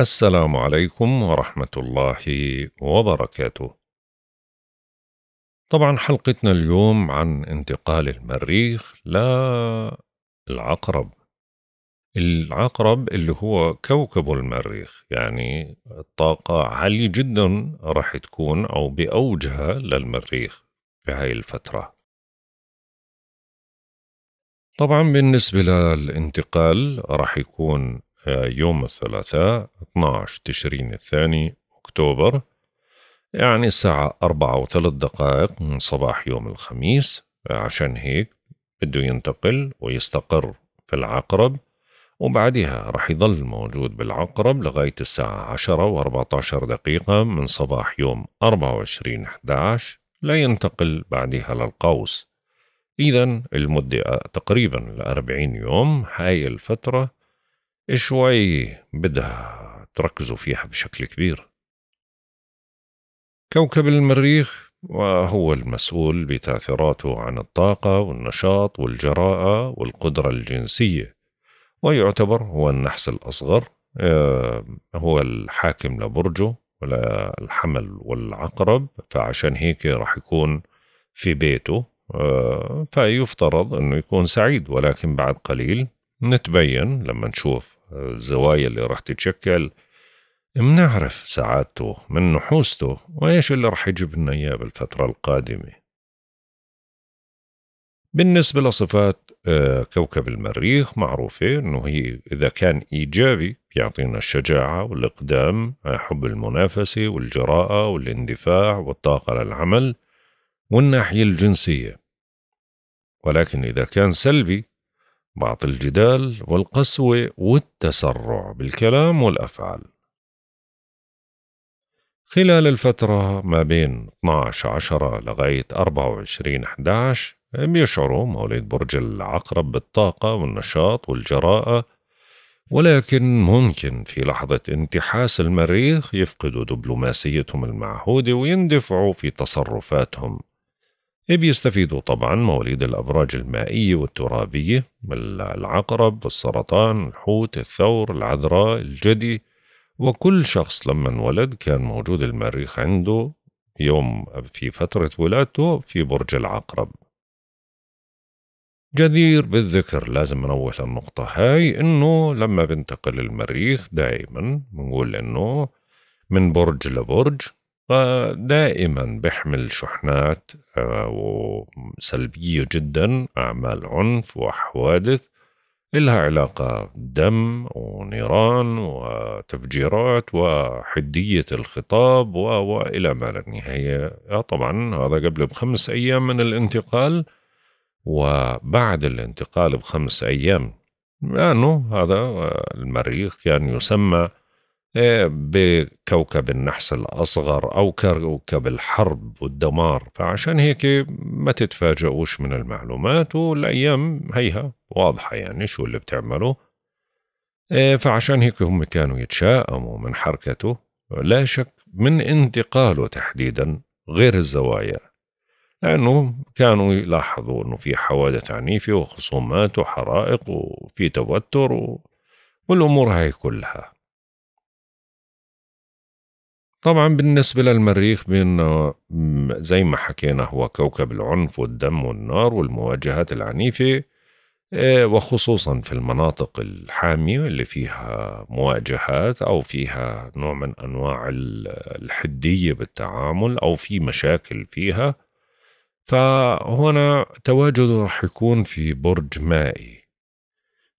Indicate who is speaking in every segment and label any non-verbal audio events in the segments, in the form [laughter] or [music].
Speaker 1: السلام عليكم ورحمة الله وبركاته. طبعا حلقتنا اليوم عن انتقال المريخ للعقرب. العقرب. العقرب اللي هو كوكب المريخ يعني الطاقة عالية جدا راح تكون أو بأوجها للمريخ في هاي الفترة. طبعا بالنسبة للانتقال راح يكون آه، يوم الثلاثاء 12 تشرين الثاني أكتوبر يعني الساعة أربعة وثلاث دقائق من صباح يوم الخميس آه، عشان هيك بده ينتقل ويستقر في العقرب وبعدها رح يظل موجود بالعقرب لغاية الساعة عشرة وأربعة عشر دقيقة من صباح يوم أربعة وعشرين أحداش لا ينتقل بعدها للقوس إذا المدة تقريبا لأربعين يوم هاي الفترة شوي بدها تركزوا فيها بشكل كبير كوكب المريخ وهو المسؤول بتاثيراته عن الطاقة والنشاط والجراءة والقدرة الجنسية ويعتبر هو النحس الأصغر آه، هو الحاكم لبرجه ولا الحمل والعقرب فعشان هيك راح يكون في بيته آه، فيفترض أنه يكون سعيد ولكن بعد قليل نتبين لما نشوف الزوايا اللي رح تتشكل منعرف سعادته من نحوسته وإيش اللي رح يجيب لنا إياه بالفترة القادمة بالنسبة لصفات آه، كوكب المريخ معروفة أنه هي إذا كان إيجابي بيعطينا الشجاعة والإقدام آه، حب المنافسة والجراءة والاندفاع والطاقة للعمل والناحية الجنسية ولكن إذا كان سلبي بعض الجدال والقسوة والتسرع بالكلام والأفعال خلال الفترة ما بين 12 10 لغاية 24 11 بيشعروا مواليد برج العقرب بالطاقة والنشاط والجراءة ولكن ممكن في لحظة انتحاس المريخ يفقدوا دبلوماسيتهم المعهودة ويندفعوا في تصرفاتهم إيه، بيستفيدوا طبعا مواليد الأبراج المائية والترابية العقرب السرطان الحوت الثور العذراء الجدي وكل شخص لما انولد كان موجود المريخ عنده يوم في فترة ولادته في برج العقرب جدير بالذكر لازم نوه للنقطة هاي إنه لما بنتقل المريخ دائما بنقول إنه من برج لبرج فدائما بحمل شحنات آه، سلبية جدا أعمال عنف وحوادث إلها علاقة دم ونيران وتفجيرات وحدية الخطاب وإلى ما لا نهاية آه، طبعا هذا قبل بخمس أيام من الانتقال وبعد الانتقال بخمس أيام لأنه يعني هذا آه، المريخ كان يسمى بكوكب النحس الأصغر أو كوكب الحرب والدمار فعشان هيك ما تتفاجئوش من المعلومات والأيام هيها واضحة يعني شو اللي بتعمله آه، فعشان هيك هم كانوا يتشائموا من حركته لا شك من انتقاله تحديدا غير الزوايا لأنه كانوا يلاحظوا أنه في حوادث عنيفة وخصومات وحرائق وفي توتر والأمور هاي كلها طبعا بالنسبة للمريخ بأنه زي ما حكينا هو كوكب العنف والدم والنار والمواجهات العنيفة آه، وخصوصا في المناطق الحامية اللي فيها مواجهات أو فيها نوع من أنواع الحدية بالتعامل أو في مشاكل فيها فهنا تواجده رح يكون في برج مائي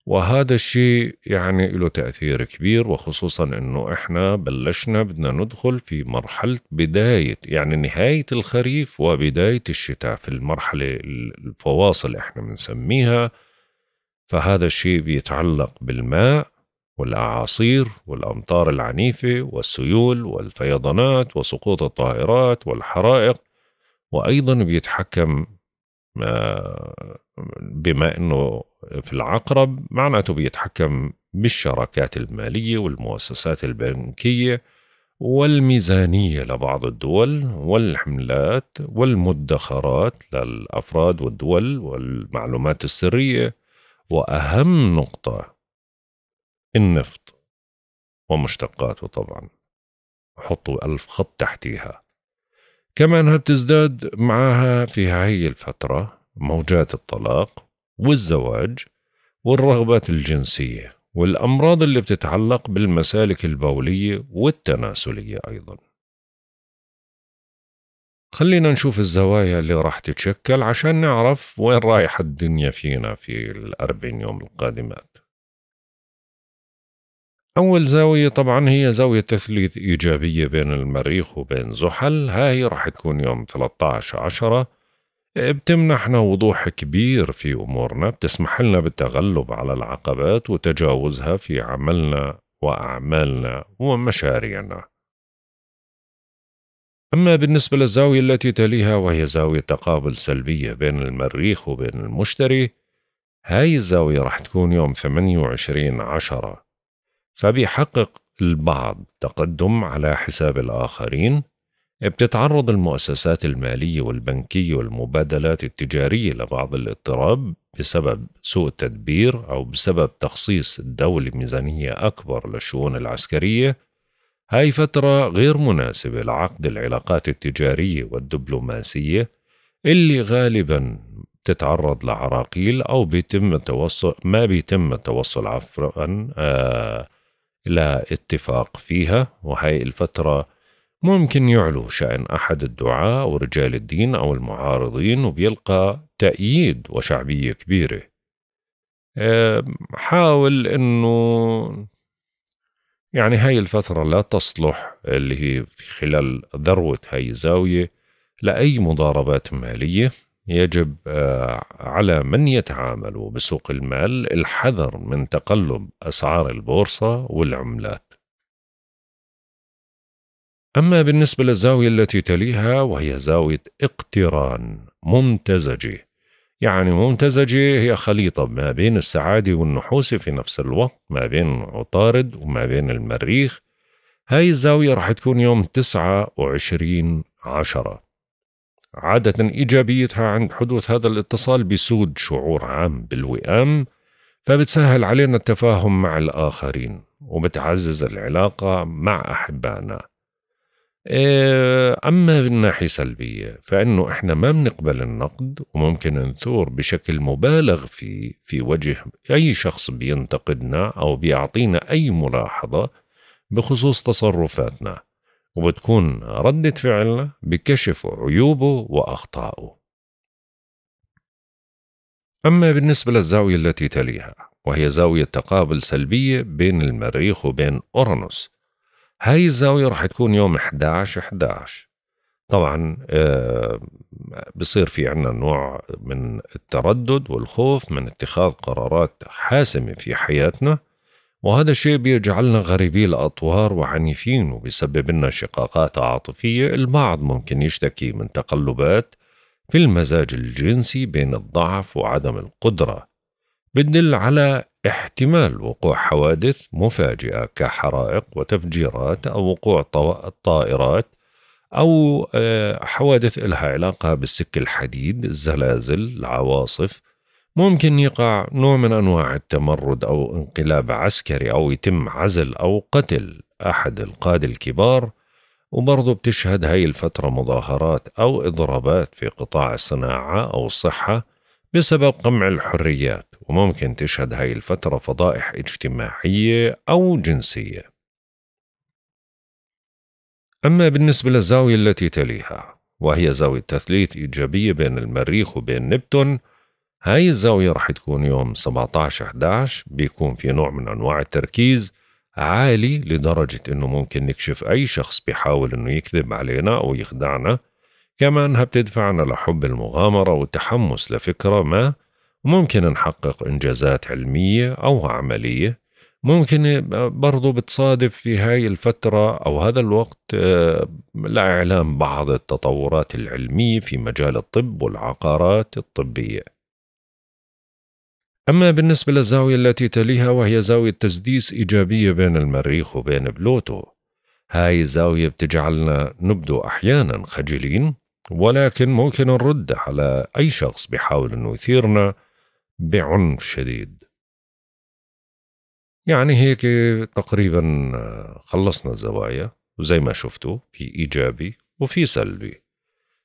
Speaker 1: وهذا الشيء يعني له تأثير كبير وخصوصا انه احنا بلشنا بدنا ندخل في مرحلة بداية يعني نهاية الخريف وبداية الشتاء في المرحلة الفواصل احنا بنسميها فهذا الشيء بيتعلق بالماء والأعاصير والأمطار العنيفة والسيول والفيضانات وسقوط الطائرات والحرائق وأيضا بيتحكم آه، بما أنه في العقرب معناته بيتحكم بالشراكات المالية والمؤسسات البنكية والميزانية لبعض الدول والحملات والمدخرات للأفراد والدول والمعلومات السرية وأهم نقطة النفط ومشتقاته طبعا حطوا ألف خط تحتيها كمان بتزداد معها في هاي الفترة موجات الطلاق والزواج والرغبات الجنسية والأمراض اللي بتتعلق بالمسالك البولية والتناسلية أيضا خلينا نشوف الزوايا اللي راح تتشكل عشان نعرف وين رايح الدنيا فينا في الأربعين يوم القادمات أول زاوية طبعا هي زاوية تثليث إيجابية بين المريخ وبين زحل هاي راح تكون يوم 13 عشرة بتمنحنا وضوح كبير في أمورنا بتسمح لنا بالتغلب على العقبات وتجاوزها في عملنا وأعمالنا ومشاريعنا أما بالنسبة للزاوية التي تليها وهي زاوية تقابل سلبية بين المريخ وبين المشتري هاي الزاوية راح تكون يوم 28 عشرة فبيحقق البعض تقدم على حساب الآخرين بتتعرض المؤسسات المالية والبنكية والمبادلات التجارية لبعض الاضطراب بسبب سوء التدبير أو بسبب تخصيص الدولة ميزانية أكبر للشؤون العسكرية هاي فترة غير مناسبة لعقد العلاقات التجارية والدبلوماسية اللي غالبا بتتعرض لعراقيل أو بيتم التوصل ما بيتم التوصل عفوا آه لاتفاق فيها وهي الفترة ممكن يعلو شأن أحد الدعاة أو رجال الدين أو المعارضين وبيلقى تأييد وشعبية كبيرة حاول أنه يعني هاي الفترة لا تصلح اللي هي في خلال ذروة هاي الزاوية لأي مضاربات مالية يجب أه، على من يتعامل بسوق المال الحذر من تقلب أسعار البورصة والعملات أما بالنسبة للزاوية التي تليها وهي زاوية اقتران ممتزجة يعني ممتزجة هي خليطة ما بين السعادة والنحوس في نفس الوقت ما بين عطارد وما بين المريخ هاي الزاوية رح تكون يوم تسعة وعشرين عشرة عادة إيجابيتها عند حدوث هذا الاتصال بسود شعور عام بالوئام فبتسهل علينا التفاهم مع الآخرين وبتعزز العلاقة مع أحبائنا آه، أما من ناحية سلبية فإنه إحنا ما بنقبل النقد وممكن نثور بشكل مبالغ فيه في وجه أي شخص بينتقدنا أو بيعطينا أي ملاحظة بخصوص تصرفاتنا وبتكون ردة فعلنا بكشف عيوبه وأخطائه أما بالنسبة للزاوية التي تليها وهي زاوية تقابل سلبية بين المريخ وبين أورانوس هاي الزاوية رح تكون يوم 11 11 طبعا آه، بصير في عنا نوع من التردد والخوف من اتخاذ قرارات حاسمة في حياتنا وهذا الشيء بيجعلنا غريبي الأطوار وعنيفين وبيسبب لنا شقاقات عاطفية البعض ممكن يشتكي من تقلبات في المزاج الجنسي بين الضعف وعدم القدرة بتدل على احتمال وقوع حوادث مفاجئة كحرائق وتفجيرات أو وقوع طائرات أو آه، حوادث إلها علاقة بالسك الحديد الزلازل العواصف ممكن يقع نوع من أنواع التمرد أو انقلاب عسكري أو يتم عزل أو قتل أحد القادة الكبار وبرضه بتشهد هاي الفترة مظاهرات أو إضرابات في قطاع الصناعة أو الصحة بسبب قمع الحريات وممكن تشهد هاي الفترة فضائح اجتماعية أو جنسية أما بالنسبة للزاوية التي تليها وهي زاوية تثليث إيجابية بين المريخ وبين نبتون هاي الزاوية رح تكون يوم 17-11 بيكون في نوع من أنواع التركيز عالي لدرجة أنه ممكن نكشف أي شخص بيحاول أنه يكذب علينا أو يخدعنا كما أنها بتدفعنا لحب المغامرة والتحمس لفكرة ما وممكن نحقق إنجازات علمية أو عملية ممكن برضو بتصادف في هاي الفترة أو هذا الوقت آه، لإعلام بعض التطورات العلمية في مجال الطب والعقارات الطبية أما بالنسبة للزاوية التي تليها وهي زاوية تسديس إيجابية بين المريخ وبين بلوتو هاي الزاوية بتجعلنا نبدو أحيانا خجلين ولكن ممكن نرد على أي شخص بحاول أنه يثيرنا بعنف شديد يعني هيك تقريبا آه، خلصنا الزوايا وزي ما شفتوا في إيجابي وفي سلبي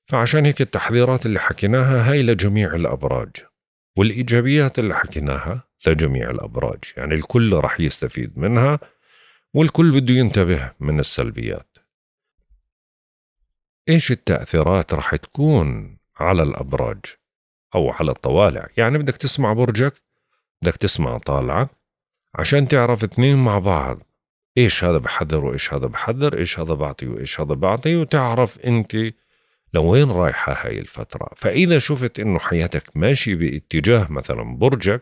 Speaker 1: فعشان هيك التحذيرات اللي حكيناها هاي لجميع الأبراج والإيجابيات اللي حكيناها لجميع الأبراج يعني الكل رح يستفيد منها والكل بده ينتبه من السلبيات إيش التأثيرات رح تكون على الأبراج أو على الطوالع يعني بدك تسمع برجك بدك تسمع طالعك عشان تعرف اثنين مع بعض ايش هذا بحذر وايش هذا بحذر ايش هذا بعطي وايش هذا بعطي وتعرف انت لوين رايحة هاي الفترة فإذا شفت إنه حياتك ماشي باتجاه مثلا برجك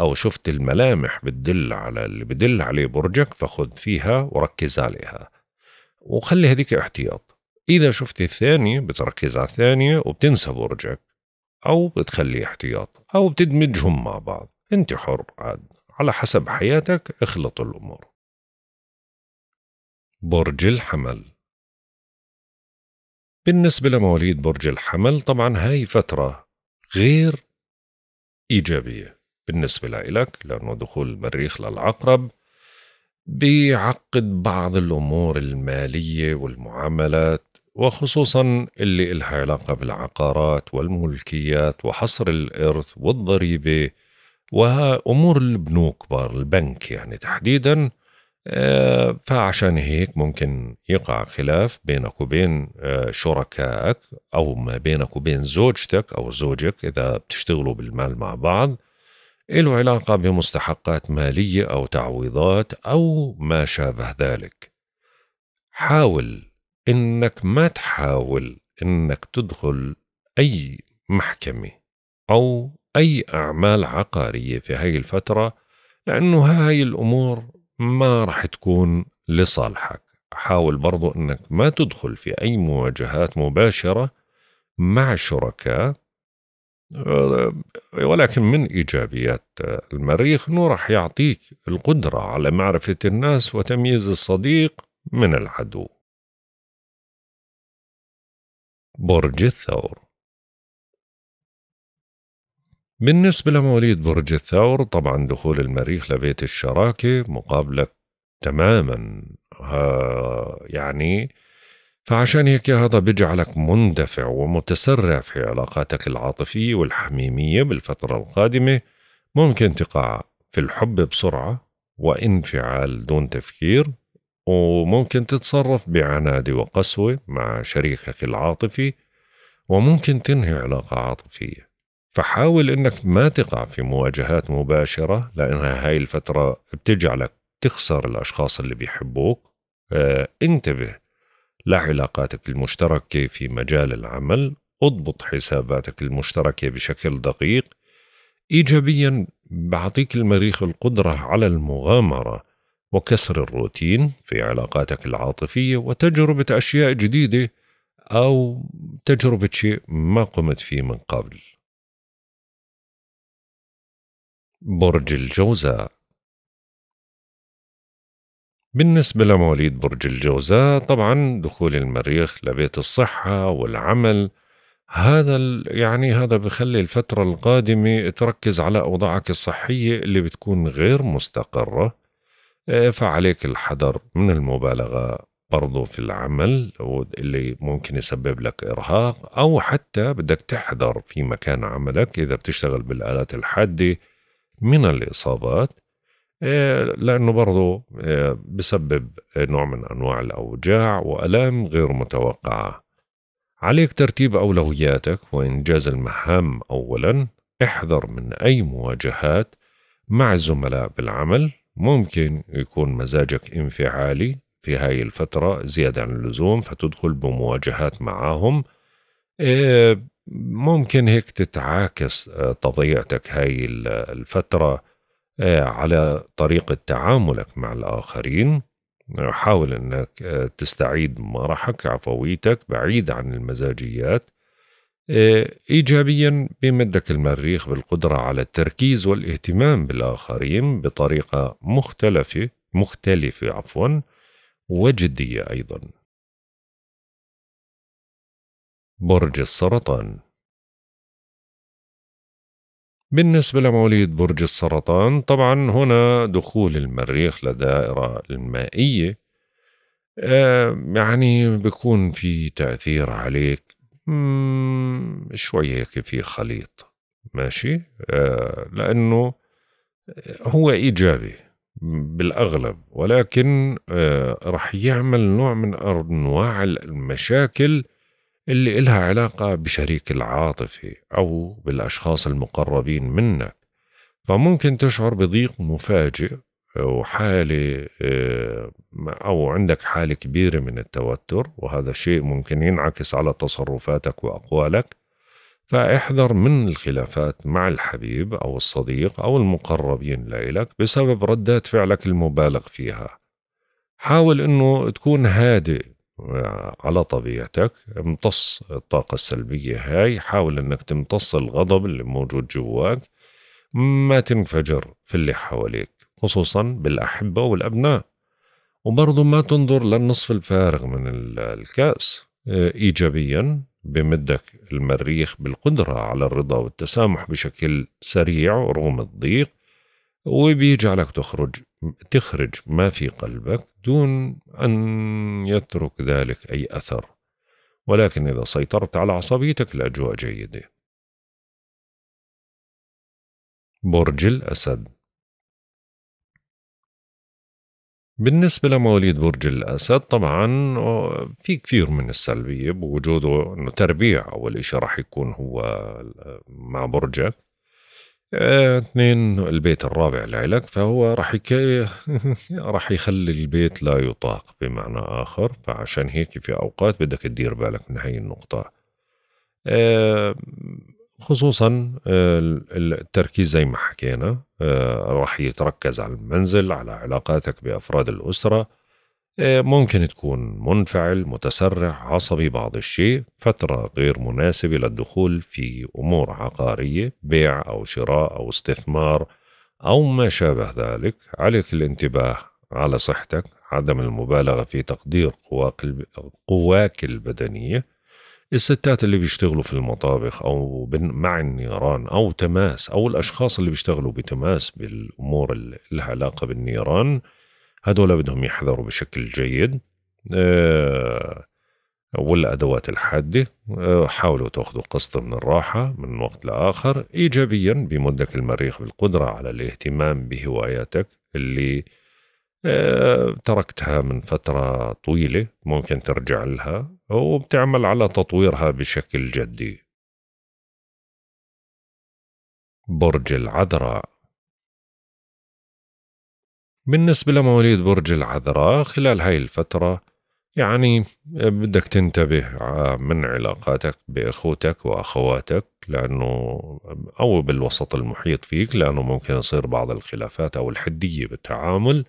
Speaker 1: أو شفت الملامح بتدل على اللي بدل عليه برجك فخذ فيها وركز عليها وخلي هذيك احتياط إذا شفت الثانية بتركز على الثانية وبتنسى برجك أو بتخلي احتياط أو بتدمجهم مع
Speaker 2: بعض أنت حر عاد على حسب حياتك اخلط الأمور برج الحمل بالنسبة
Speaker 1: لمواليد برج الحمل طبعا هاي فترة غير إيجابية بالنسبة لإلك لأنه دخول المريخ للعقرب بيعقد بعض الأمور المالية والمعاملات وخصوصا اللي إلها علاقة بالعقارات والملكيات وحصر الإرث والضريبة وأمور البنوك بار البنك يعني تحديدا آه، فعشان هيك ممكن يقع خلاف بينك وبين آه، شركائك أو ما بينك وبين زوجتك أو زوجك إذا بتشتغلوا بالمال مع بعض له علاقة بمستحقات مالية أو تعويضات أو ما شابه ذلك حاول انك ما تحاول انك تدخل اي محكمه او اي اعمال عقاريه في هاي الفتره لانه هاي الامور ما رح تكون لصالحك حاول برضو انك ما تدخل في اي مواجهات مباشره مع شركاء آه، ولكن من ايجابيات المريخ انه راح يعطيك القدره على معرفه الناس وتمييز
Speaker 2: الصديق من العدو برج الثور بالنسبة لمواليد
Speaker 1: برج الثور طبعا دخول المريخ لبيت الشراكة مقابلك تماما يعني فعشان هيك هذا بيجعلك مندفع ومتسرع في علاقاتك العاطفية والحميمية بالفترة القادمة ممكن تقع في الحب بسرعة وانفعال دون تفكير وممكن تتصرف بعناد وقسوة مع شريكك العاطفي وممكن تنهي علاقة عاطفية فحاول انك ما تقع في مواجهات مباشرة لانها هاي الفترة بتجعلك تخسر الاشخاص اللي بيحبوك آه انتبه لعلاقاتك المشتركة في مجال العمل اضبط حساباتك المشتركة بشكل دقيق ايجابيا بعطيك المريخ القدرة على المغامرة وكسر الروتين في علاقاتك العاطفية وتجربة أشياء جديدة أو
Speaker 2: تجربة شيء ما قمت فيه من قبل. برج الجوزاء بالنسبة
Speaker 1: لمواليد برج الجوزاء طبعا دخول المريخ لبيت الصحة والعمل هذا يعني هذا بخلي الفترة القادمة تركز على أوضاعك الصحية اللي بتكون غير مستقرة آه، فعليك الحذر من المبالغه برضو في العمل اللي ممكن يسبب لك إرهاق أو حتى بدك تحذر في مكان عملك إذا بتشتغل بالآلات الحادة من الإصابات آه، لأنه برضو آه، بسبب نوع من أنواع الأوجاع وألام غير متوقعة عليك ترتيب أولوياتك وإنجاز المهام أولا احذر من أي مواجهات مع الزملاء بالعمل ممكن يكون مزاجك انفعالي في هاي الفترة زيادة عن اللزوم فتدخل بمواجهات معاهم إيه، ممكن هيك تتعاكس آه، تضيعتك هاي الفترة آه، على طريقة تعاملك مع الآخرين حاول أنك آه، تستعيد مرحك عفويتك بعيد عن المزاجيات آه، ايجابيا بمدك المريخ بالقدره على التركيز والاهتمام بالاخرين بطريقه مختلفه مختلفه عفوا
Speaker 2: وجديه ايضا برج السرطان بالنسبة لمواليد
Speaker 1: برج السرطان طبعا هنا دخول المريخ لدائرة المائية آه، يعني بيكون في تأثير عليك شوي هيك في خليط ماشي آه، لانه هو ايجابي بالاغلب ولكن آه، رح يعمل نوع من انواع المشاكل اللي إلها علاقة بشريك العاطفي أو بالأشخاص المقربين منك فممكن تشعر بضيق مفاجئ وحالة آه، أو عندك حالة كبيرة من التوتر وهذا شيء ممكن ينعكس على تصرفاتك وأقوالك فاحذر من الخلافات مع الحبيب أو الصديق أو المقربين لإلك بسبب ردات فعلك المبالغ فيها حاول أنه تكون هادئ آه، على طبيعتك امتص الطاقة السلبية هاي حاول أنك تمتص الغضب اللي موجود جواك ما تنفجر في اللي حواليك خصوصا بالأحبة والأبناء وبرضه ما تنظر للنصف الفارغ من الكأس آه، إيجابيا بمدك المريخ بالقدرة على الرضا والتسامح بشكل سريع رغم الضيق وبيجعلك تخرج تخرج ما في قلبك دون أن يترك ذلك أي أثر ولكن إذا سيطرت على
Speaker 2: عصبيتك الأجواء جيدة برج الأسد بالنسبة لمواليد
Speaker 1: برج الأسد طبعا في كثير من السلبية بوجوده أنه تربيع أول شيء راح يكون هو مع برجك آه، اثنين البيت الرابع لإلك فهو راح [laughs] راح يخلي البيت لا يطاق بمعنى آخر فعشان هيك في أوقات بدك تدير بالك من هاي النقطة آه، خصوصا آه، التركيز زي ما حكينا آه، راح يتركز على المنزل على علاقاتك بأفراد الأسرة آه، ممكن تكون منفعل متسرع عصبي بعض الشيء فترة غير مناسبة للدخول في أمور عقارية بيع أو شراء أو استثمار أو ما شابه ذلك عليك الانتباه على صحتك عدم المبالغة في تقدير قواك البدنية الستات اللي بيشتغلوا في المطابخ او مع النيران او تماس او الاشخاص اللي بيشتغلوا بتماس بالامور اللي لها علاقه بالنيران هذول بدهم يحذروا بشكل جيد آه، والادوات الحاده آه، حاولوا تاخذوا قسط من الراحه من وقت لاخر ايجابيا بمدك المريخ بالقدره على الاهتمام بهواياتك اللي
Speaker 2: آه،
Speaker 1: تركتها من فتره طويله ممكن ترجع لها وبتعمل على تطويرها بشكل
Speaker 2: جدي برج العذراء بالنسبة لمواليد برج العذراء خلال
Speaker 1: هاي الفترة يعني بدك تنتبه من علاقاتك بإخوتك وأخواتك لأنه أو بالوسط المحيط فيك لأنه ممكن يصير بعض الخلافات أو الحدية بالتعامل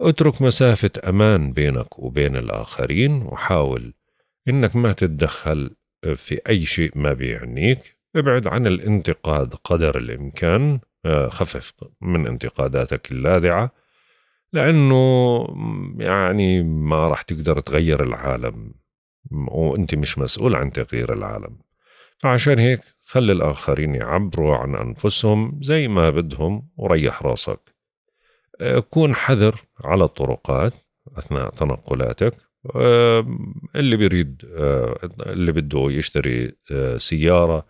Speaker 1: اترك مسافة أمان بينك وبين الآخرين وحاول انك ما تتدخل في اي شيء ما بيعنيك ابعد عن الانتقاد قدر الامكان آه، خفف من انتقاداتك اللاذعه لانه يعني ما راح تقدر تغير العالم وانت مش مسؤول عن تغيير العالم فعشان هيك خلي الآخرين يعبروا عن أنفسهم زي ما بدهم وريح راسك آه، كون حذر على الطرقات أثناء تنقلاتك آه، اللي بيريد آه، اللي بده يشتري آه، سيارة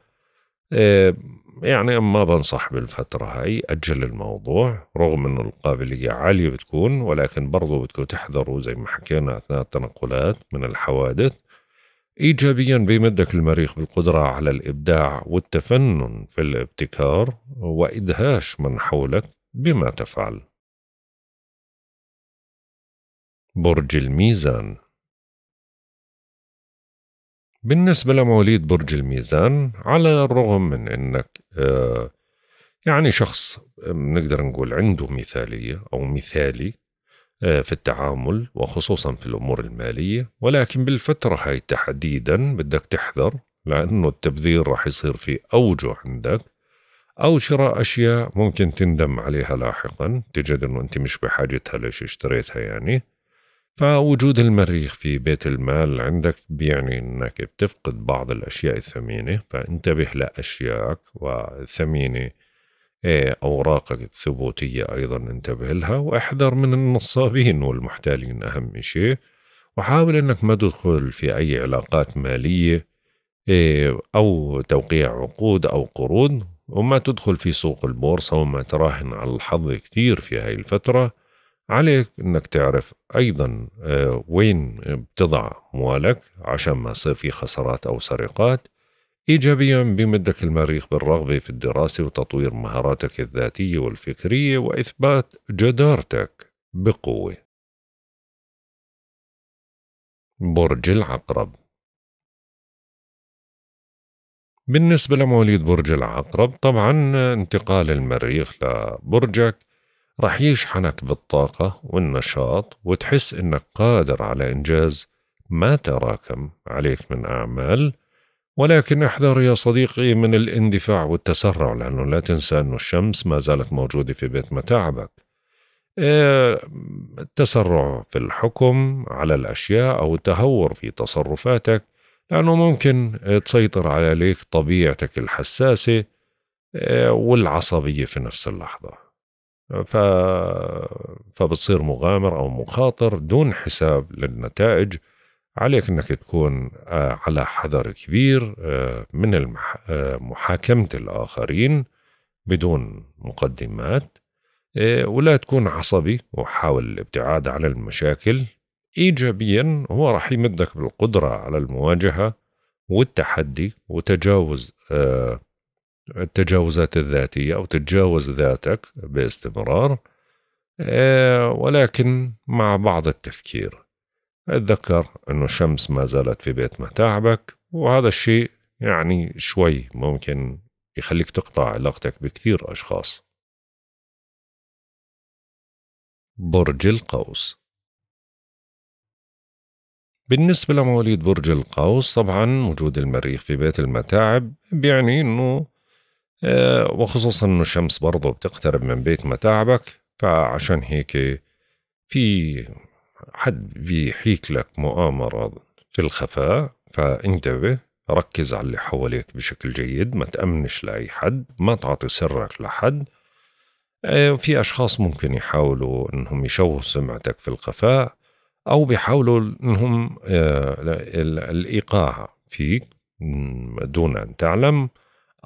Speaker 1: يعني ما بنصح بالفترة هاي أجل الموضوع رغم أنه القابلية عالية بتكون ولكن برضو بتكون تحذروا زي ما حكينا أثناء التنقلات من الحوادث إيجابيا بيمدك المريخ بالقدرة على الإبداع والتفنن في الابتكار وإدهاش
Speaker 2: من حولك بما تفعل برج الميزان بالنسبة لمواليد
Speaker 1: برج الميزان على الرغم من أنك آه، يعني شخص بنقدر آه، نقول عنده مثالية أو مثالي آه، في التعامل وخصوصا في الأمور المالية ولكن بالفترة هاي تحديدا بدك تحذر لأنه التبذير راح يصير في أوجه عندك أو شراء أشياء ممكن تندم عليها لاحقا تجد أنه أنت مش بحاجتها ليش اشتريتها يعني فوجود المريخ في بيت المال عندك بيعني انك بتفقد بعض الاشياء الثمينة فانتبه لاشياءك وثمينة إيه، اوراقك الثبوتية ايضا انتبه لها واحذر من النصابين والمحتالين اهم شيء وحاول انك ما تدخل في اي علاقات مالية إيه، او توقيع عقود او قروض وما تدخل في سوق البورصة وما تراهن على الحظ كتير في هاي الفترة عليك انك تعرف ايضا آه، وين بتضع موالك عشان ما يصير في خسارات او سرقات ايجابيا بمدك المريخ بالرغبه في الدراسه وتطوير مهاراتك الذاتيه
Speaker 2: والفكريه واثبات جدارتك بقوه برج العقرب بالنسبة لمواليد برج العقرب طبعا آه، انتقال المريخ
Speaker 1: لبرجك رح يشحنك بالطاقة والنشاط وتحس إنك قادر على إنجاز ما تراكم عليك من أعمال ولكن احذر يا صديقي من الاندفاع والتسرع لأنه لا تنسى أنه الشمس ما زالت موجودة في بيت متاعبك آه، التسرع في الحكم على الأشياء أو التهور في تصرفاتك لأنه ممكن تسيطر عليك طبيعتك الحساسة آه، والعصبية في نفس اللحظة ف... فبتصير مغامر او مخاطر دون حساب للنتائج عليك انك تكون آه، على حذر كبير آه، من المح... آه، محاكمه الاخرين بدون مقدمات ولا تكون عصبي وحاول الابتعاد عن المشاكل ايجابيا هو راح يمدك بالقدره على المواجهه والتحدي وتجاوز التجاوزات الذاتية أو تتجاوز ذاتك باستمرار آه، ولكن مع بعض التفكير اتذكر أنه الشمس ما زالت في بيت متاعبك وهذا الشيء
Speaker 2: يعني شوي ممكن يخليك تقطع علاقتك بكثير أشخاص برج القوس بالنسبة لمواليد برج القوس طبعا وجود المريخ
Speaker 1: في بيت المتاعب بيعني انه آه، وخصوصا انه الشمس برضه بتقترب من بيت متاعبك فعشان هيك في حد بيحيك لك مؤامرة في الخفاء فانتبه ركز على اللي حواليك بشكل جيد ما تأمنش لأي حد ما تعطي سرك لحد آه، في أشخاص ممكن يحاولوا أنهم يشوهوا سمعتك في الخفاء أو بيحاولوا أنهم آه، الإيقاع فيك دون أن تعلم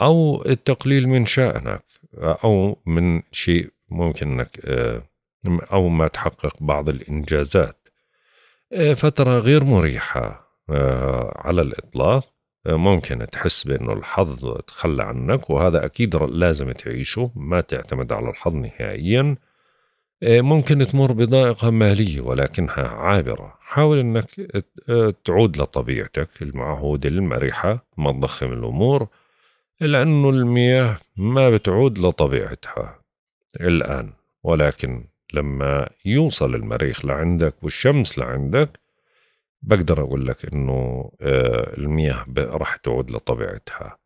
Speaker 1: او التقليل من شانك او من شيء ممكن انك آه، او ما تحقق بعض الانجازات آه، فتره غير مريحه آه، على الاطلاق ممكن تحس بانه الحظ تخلى عنك وهذا اكيد لازم تعيشه ما تعتمد على الحظ نهائيا ممكن تمر بضائقة مالية ولكنها عابرة حاول أنك تعود لطبيعتك المعهودة المرحة ما تضخم الأمور لأنه المياه ما بتعود لطبيعتها الآن ولكن لما يوصل المريخ لعندك والشمس لعندك بقدر أقول لك إنه آه، المياه راح تعود لطبيعتها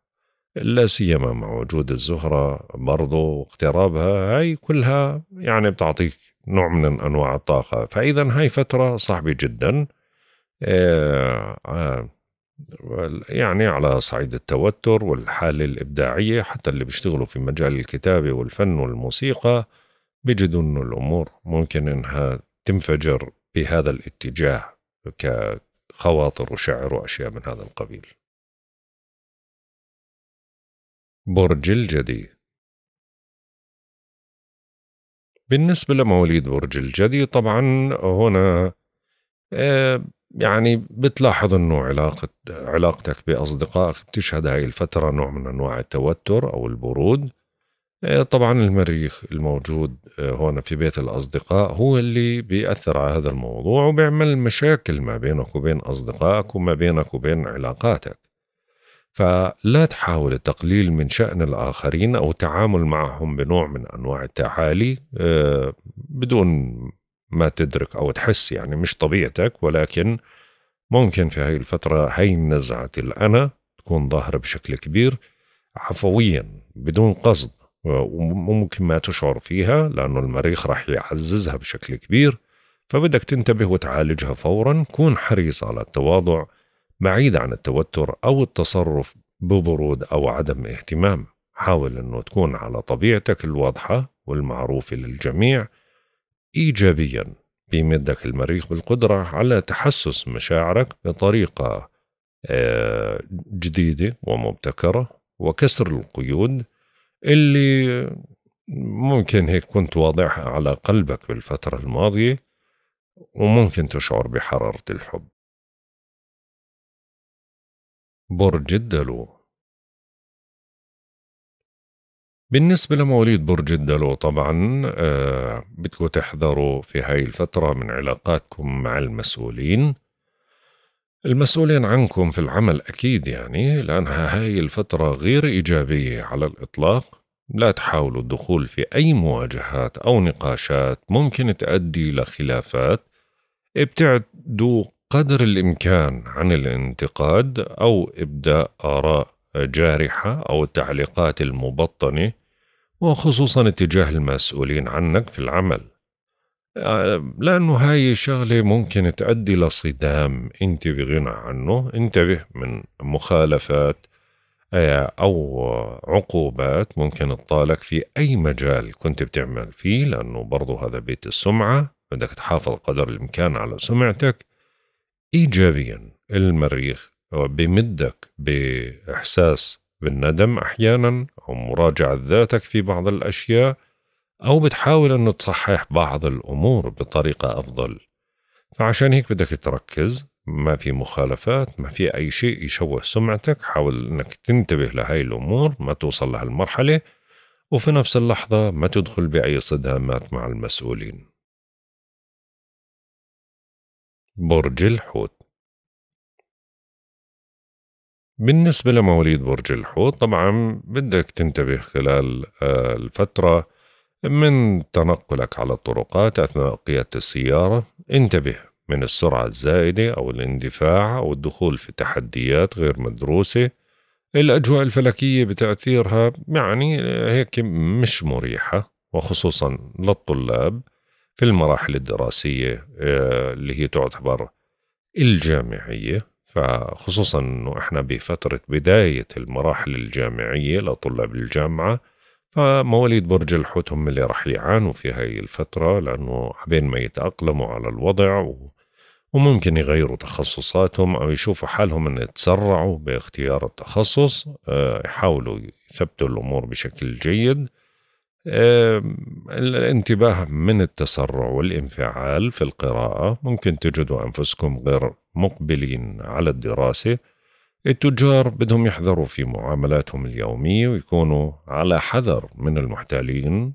Speaker 1: لا سيما مع وجود الزهرة برضو واقترابها هاي كلها يعني بتعطيك نوع من أنواع الطاقة فإذا هاي فترة صعبة جدا آه، آه، يعني على صعيد التوتر والحالة الإبداعية حتى اللي بيشتغلوا في مجال الكتابة والفن والموسيقى بيجدوا إنه الأمور ممكن إنها تنفجر بهذا
Speaker 2: الاتجاه كخواطر وشعر وأشياء من هذا القبيل برج الجدي بالنسبة لمواليد برج الجدي طبعا هنا
Speaker 1: آه، يعني بتلاحظ انه علاقه علاقتك باصدقائك بتشهد هاي الفتره نوع من انواع التوتر او البرود آه، طبعا المريخ الموجود آه، هون في بيت الاصدقاء هو اللي بياثر على هذا الموضوع وبيعمل مشاكل ما بينك وبين اصدقائك وما بينك وبين علاقاتك فلا تحاول التقليل من شان الاخرين او التعامل معهم بنوع من انواع التعالي آه، بدون ما تدرك أو تحس يعني مش طبيعتك ولكن ممكن في هاي الفترة هاي نزعة الأنا تكون ظاهرة بشكل كبير عفويا بدون قصد وممكن ما تشعر فيها لأنه المريخ راح يعززها بشكل كبير فبدك تنتبه وتعالجها فورا كون حريص على التواضع بعيد عن التوتر أو التصرف ببرود أو عدم اهتمام حاول أنه تكون على طبيعتك الواضحة والمعروفة للجميع إيجابيا بيمدك المريخ بالقدرة على تحسس مشاعرك بطريقة آه، جديدة ومبتكرة وكسر القيود اللي ممكن هيك كنت واضعها على قلبك بالفترة الماضية وممكن
Speaker 2: تشعر بحرارة الحب برج الدلو بالنسبة لمواليد برج الدلو
Speaker 1: طبعا آه، بدكم تحذروا في هاي الفترة من علاقاتكم مع المسؤولين المسؤولين عنكم في العمل أكيد يعني لأنها هاي الفترة غير إيجابية على الإطلاق لا تحاولوا الدخول في أي مواجهات أو نقاشات ممكن تؤدي لخلافات ابتعدوا قدر الإمكان عن الانتقاد أو إبداء آراء جارحة أو التعليقات المبطنة وخصوصا اتجاه المسؤولين عنك في العمل آه، لأنه هاي شغلة ممكن تؤدي لصدام أنت بغنى عنه انتبه من مخالفات آه، أو عقوبات ممكن تطالك في أي مجال كنت بتعمل فيه لأنه برضه هذا بيت السمعة بدك تحافظ قدر الإمكان على سمعتك إيجابيا المريخ بمدك بإحساس بالندم أحيانا أو مراجعة ذاتك في بعض الأشياء أو بتحاول أنه تصحح بعض الأمور بطريقة أفضل فعشان هيك بدك تركز ما في مخالفات ما في أي شيء يشوه سمعتك حاول أنك تنتبه لهاي الأمور ما توصل لهالمرحلة وفي نفس اللحظة ما
Speaker 2: تدخل بأي صدامات مع المسؤولين برج الحوت بالنسبة
Speaker 1: لمواليد برج الحوت طبعا بدك تنتبه خلال آه، الفترة من تنقلك على الطرقات أثناء قيادة السيارة انتبه من السرعة الزائدة أو الاندفاع أو الدخول في تحديات غير مدروسة الأجواء الفلكية بتأثيرها يعني آه، هيك مش مريحة وخصوصا للطلاب في المراحل الدراسية آه، اللي هي تعتبر الجامعية فخصوصا انه احنا بفتره بدايه المراحل الجامعيه لطلاب الجامعه فمواليد برج الحوت هم اللي راح يعانوا في هاي الفتره لانه عبين ما يتاقلموا على الوضع و... وممكن يغيروا تخصصاتهم أو يشوفوا حالهم أن يتسرعوا باختيار التخصص آه، يحاولوا يثبتوا الأمور بشكل جيد الانتباه من التسرع والانفعال في القراءة ممكن تجدوا أنفسكم غير مقبلين على الدراسة التجار بدهم يحذروا في معاملاتهم اليومية ويكونوا على حذر من المحتالين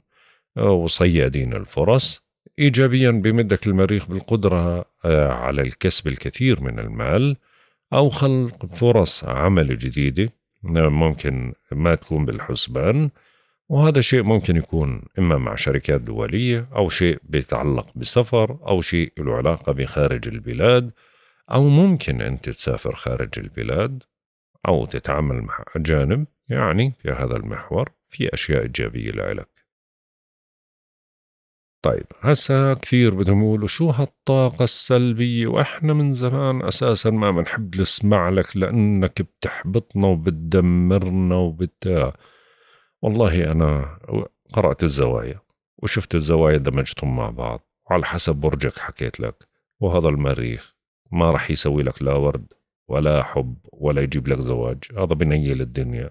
Speaker 1: وصيادين الفرص إيجابيا بمدك المريخ بالقدرة آه، على الكسب الكثير من المال أو خلق فرص عمل جديدة ممكن ما تكون بالحسبان وهذا شيء ممكن يكون إما مع شركات دولية أو شيء بيتعلق بسفر أو شيء له علاقة بخارج البلاد أو ممكن أنت تسافر خارج البلاد أو تتعامل مع أجانب يعني في هذا المحور في أشياء إيجابية لإلك طيب هسا كثير بدهم يقولوا شو هالطاقة السلبية وإحنا من زمان أساسا ما بنحب نسمع لك لأنك بتحبطنا وبتدمرنا وبتاع والله أنا قرأت الزوايا وشفت الزوايا دمجتهم مع بعض على حسب برجك حكيت لك وهذا المريخ ما رح يسوي لك لا ورد ولا حب ولا يجيب لك زواج هذا بنيل الدنيا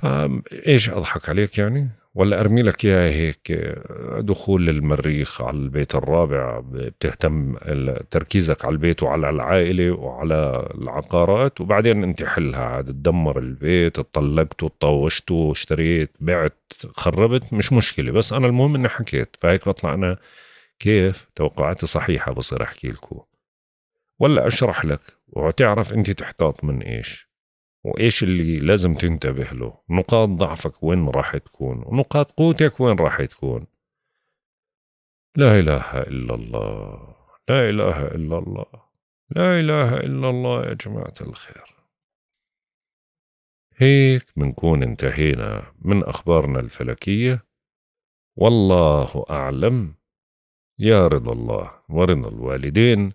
Speaker 1: فايش اضحك عليك يعني ولا ارمي لك اياها هيك دخول المريخ على البيت الرابع بتهتم تركيزك على البيت وعلى العائله وعلى العقارات وبعدين انت حلها عاد تدمر البيت اتطلقته تطوشته اشتريت بعت خربت مش مشكله بس انا المهم اني حكيت فهيك بطلع انا كيف توقعاتي صحيحه بصير احكي لكم ولا اشرح لك وتعرف انت تحتاط من ايش وايش اللي لازم تنتبه له نقاط ضعفك وين راح تكون ونقاط قوتك وين راح تكون لا اله الا الله لا اله الا الله لا اله الا الله يا جماعه الخير هيك بنكون انتهينا من اخبارنا الفلكيه والله اعلم يا رضا الله ورضا الوالدين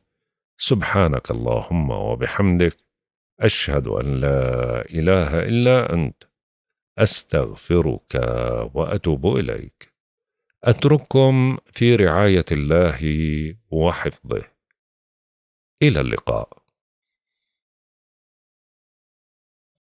Speaker 1: سبحانك اللهم وبحمدك اشهد ان لا اله الا انت استغفرك واتوب
Speaker 2: اليك اترككم في رعايه الله وحفظه الى اللقاء